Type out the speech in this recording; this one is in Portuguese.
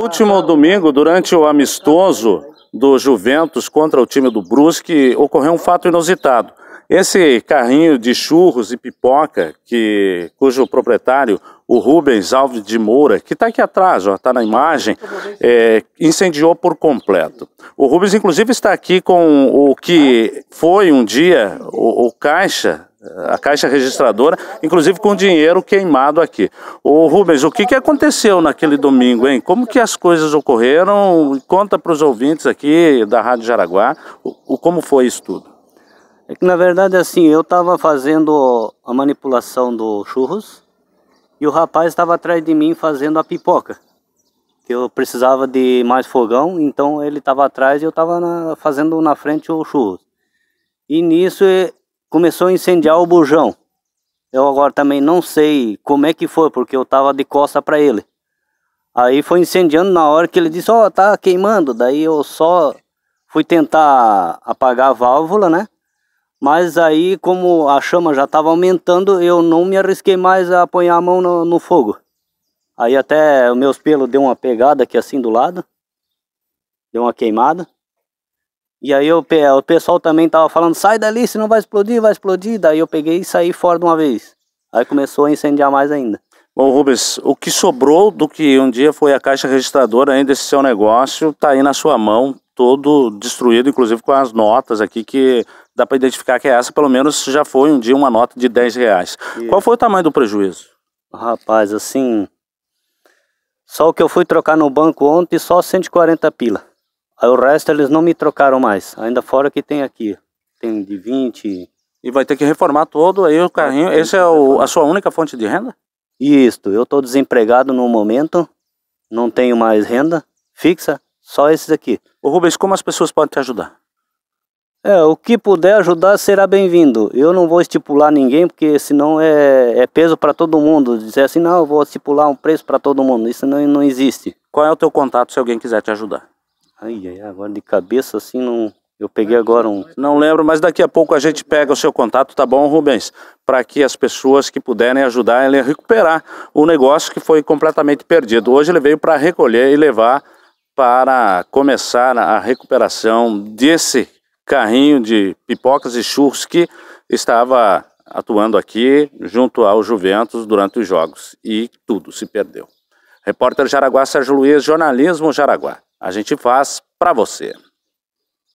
Último domingo, durante o amistoso do Juventus contra o time do Brusque, ocorreu um fato inusitado. Esse carrinho de churros e pipoca, que, cujo proprietário o Rubens Alves de Moura, que está aqui atrás, está na imagem, é, incendiou por completo. O Rubens, inclusive, está aqui com o que foi um dia o, o caixa a caixa registradora, inclusive com dinheiro queimado aqui. O Rubens, o que, que aconteceu naquele domingo, hein? Como que as coisas ocorreram? Conta para os ouvintes aqui da Rádio Jaraguá o, o, como foi isso tudo. É que na verdade assim, eu estava fazendo a manipulação do churros e o rapaz estava atrás de mim fazendo a pipoca. Eu precisava de mais fogão, então ele estava atrás e eu estava fazendo na frente o churros. E nisso eh, começou a incendiar o bujão. Eu agora também não sei como é que foi, porque eu estava de costa para ele. Aí foi incendiando na hora que ele disse: Ó, oh, tá queimando. Daí eu só fui tentar apagar a válvula, né? Mas aí, como a chama já estava aumentando, eu não me arrisquei mais a apanhar a mão no, no fogo. Aí até os meus pelos deu uma pegada aqui assim do lado. Deu uma queimada. E aí eu, o pessoal também estava falando, sai dali, senão vai explodir, vai explodir. Daí eu peguei e saí fora de uma vez. Aí começou a incendiar mais ainda. Bom, Rubens, o que sobrou do que um dia foi a caixa registradora ainda desse seu negócio, tá aí na sua mão, todo destruído, inclusive com as notas aqui, que dá para identificar que essa, pelo menos, já foi um dia uma nota de 10 reais. E... Qual foi o tamanho do prejuízo? Rapaz, assim, só o que eu fui trocar no banco ontem, só 140 pila. Aí o resto eles não me trocaram mais, ainda fora que tem aqui, tem de 20... E vai ter que reformar todo aí o carrinho, essa é o, a sua única fonte de renda? Isso, eu estou desempregado no momento, não tenho mais renda fixa, só esses aqui. Ô Rubens, como as pessoas podem te ajudar? É, o que puder ajudar será bem-vindo. Eu não vou estipular ninguém, porque senão é, é peso para todo mundo. Dizer assim, não, eu vou estipular um preço para todo mundo. Isso não, não existe. Qual é o teu contato se alguém quiser te ajudar? Ai, ai, agora de cabeça assim não. Eu peguei agora um. Não lembro, mas daqui a pouco a gente pega o seu contato, tá bom, Rubens? Para que as pessoas que puderem ajudar ele a recuperar o negócio que foi completamente perdido. Hoje ele veio para recolher e levar para começar a recuperação desse carrinho de pipocas e churros que estava atuando aqui junto ao Juventus durante os jogos e tudo se perdeu. Repórter Jaraguá Sérgio Luiz, jornalismo Jaraguá. A gente faz para você.